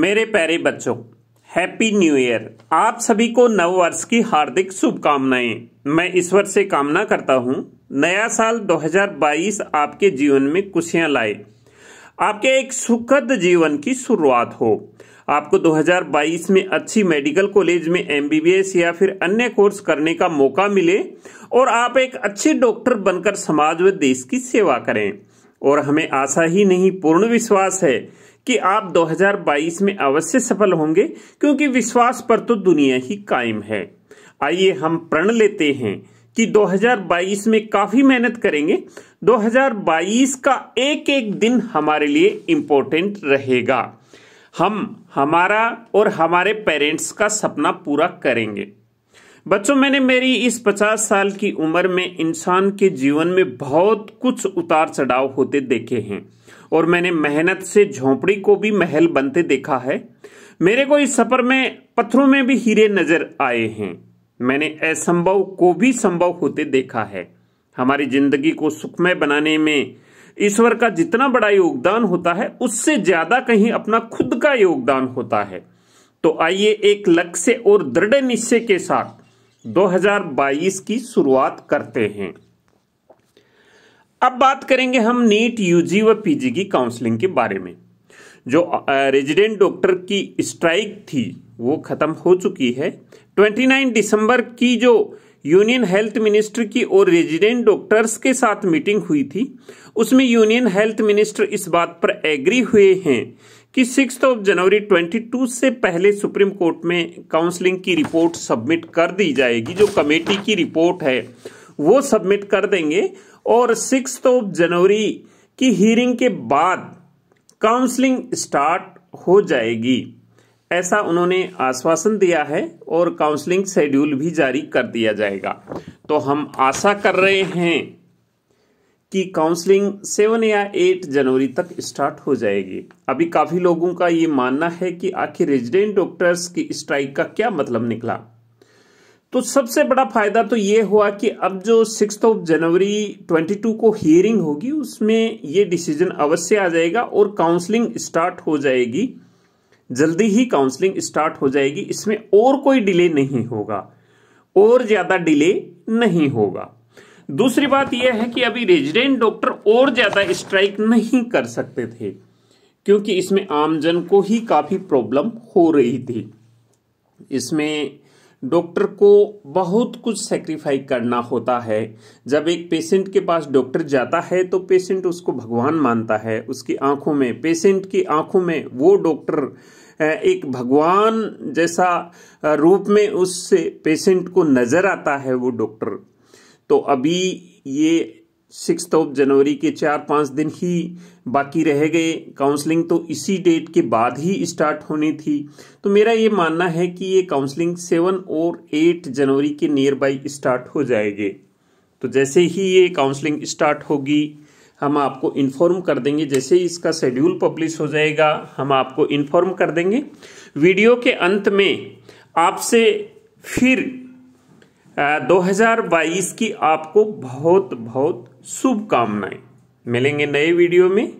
मेरे प्यारे बच्चों हैप्पी न्यू ईयर आप सभी को नव वर्ष की हार्दिक शुभकामनाएं मैं ईश्वर से कामना करता हूं नया साल 2022 आपके जीवन में खुशियां लाए आपके एक सुखद जीवन की शुरुआत हो आपको 2022 में अच्छी मेडिकल कॉलेज में एमबीबीएस या फिर अन्य कोर्स करने का मौका मिले और आप एक अच्छे डॉक्टर बनकर समाज व देश की सेवा करें और हमें आशा ही नहीं पूर्ण विश्वास है कि आप 2022 में अवश्य सफल होंगे क्योंकि विश्वास पर तो दुनिया ही कायम है आइए हम प्रण लेते हैं कि 2022 में काफी मेहनत करेंगे 2022 का एक एक दिन हमारे लिए इम्पोर्टेंट रहेगा हम हमारा और हमारे पेरेंट्स का सपना पूरा करेंगे बच्चों मैंने मेरी इस 50 साल की उम्र में इंसान के जीवन में बहुत कुछ उतार चढ़ाव होते देखे हैं और मैंने मेहनत से झोपड़ी को भी महल बनते देखा है मेरे को इस सफर में पत्थरों में भी हीरे नजर आए हैं मैंने असंभव को भी संभव होते देखा है हमारी जिंदगी को सुखमय बनाने में ईश्वर का जितना बड़ा योगदान होता है उससे ज्यादा कहीं अपना खुद का योगदान होता है तो आइए एक लक्ष्य और दृढ़ निश्चय के साथ 2022 की शुरुआत करते हैं अब बात करेंगे हम नीट यूजी व पीजी की काउंसलिंग के बारे में जो रेजिडेंट डॉक्टर की स्ट्राइक थी वो ख़त्म हो चुकी है 29 दिसंबर की जो यूनियन हेल्थ मिनिस्टर की और रेजिडेंट डॉक्टर्स के साथ मीटिंग हुई थी उसमें यूनियन हेल्थ मिनिस्टर इस बात पर एग्री हुए हैं कि सिक्स ऑफ जनवरी 22 से पहले सुप्रीम कोर्ट में काउंसलिंग की रिपोर्ट सबमिट कर दी जाएगी जो कमेटी की रिपोर्ट है वो सबमिट कर देंगे और सिक्स ऑफ जनवरी की हियरिंग के बाद काउंसलिंग स्टार्ट हो जाएगी ऐसा उन्होंने आश्वासन दिया है और काउंसलिंग शेड्यूल भी जारी कर दिया जाएगा तो हम आशा कर रहे हैं की काउंसलिंग सेवन या एट जनवरी तक स्टार्ट हो जाएगी अभी काफ़ी लोगों का ये मानना है कि आखिर रेजिडेंट डॉक्टर्स की स्ट्राइक का क्या मतलब निकला तो सबसे बड़ा फायदा तो ये हुआ कि अब जो सिक्स ऑफ जनवरी 22 को हियरिंग होगी उसमें ये डिसीजन अवश्य आ जाएगा और काउंसलिंग स्टार्ट हो जाएगी जल्दी ही काउंसलिंग स्टार्ट हो जाएगी इसमें और कोई डिले नहीं होगा और ज़्यादा डिले नहीं होगा दूसरी बात यह है कि अभी रेजिडेंट डॉक्टर और ज़्यादा स्ट्राइक नहीं कर सकते थे क्योंकि इसमें आमजन को ही काफ़ी प्रॉब्लम हो रही थी इसमें डॉक्टर को बहुत कुछ सेक्रीफाई करना होता है जब एक पेशेंट के पास डॉक्टर जाता है तो पेशेंट उसको भगवान मानता है उसकी आंखों में पेशेंट की आंखों में वो डॉक्टर एक भगवान जैसा रूप में उस पेशेंट को नज़र आता है वो डॉक्टर तो अभी ये सिक्स ऑफ जनवरी के चार पाँच दिन ही बाकी रह गए काउंसलिंग तो इसी डेट के बाद ही स्टार्ट होनी थी तो मेरा ये मानना है कि ये काउंसलिंग सेवन और एट जनवरी के नियर बाई स्टार्ट हो जाएंगे तो जैसे ही ये काउंसलिंग स्टार्ट होगी हम आपको इन्फॉर्म कर देंगे जैसे ही इसका शेड्यूल पब्लिश हो जाएगा हम आपको इन्फॉर्म कर देंगे वीडियो के अंत में आपसे फिर 2022 की आपको बहुत बहुत शुभकामनाएं मिलेंगे नए वीडियो में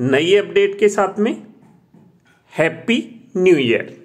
नई अपडेट के साथ में हैप्पी न्यू ईयर